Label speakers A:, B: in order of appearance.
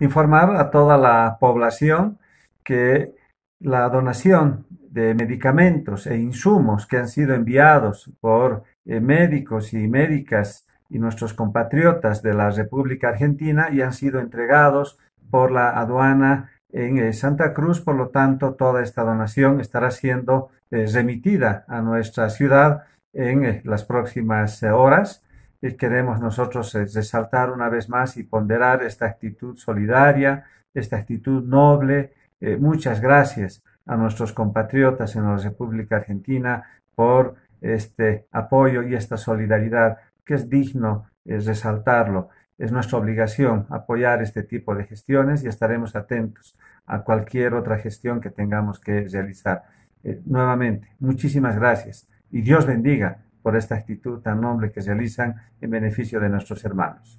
A: informar a toda la población que la donación de medicamentos e insumos que han sido enviados por eh, médicos y médicas y nuestros compatriotas de la República Argentina y han sido entregados por la aduana en eh, Santa Cruz. Por lo tanto, toda esta donación estará siendo eh, remitida a nuestra ciudad en las próximas horas queremos nosotros eh, resaltar una vez más y ponderar esta actitud solidaria, esta actitud noble. Eh, muchas gracias a nuestros compatriotas en la República Argentina por este apoyo y esta solidaridad que es digno es eh, resaltarlo. Es nuestra obligación apoyar este tipo de gestiones y estaremos atentos a cualquier otra gestión que tengamos que realizar. nuevamente, muchísimas gracias y Dios bendiga por esta actitud tan noble que realizan en beneficio de nuestros hermanos.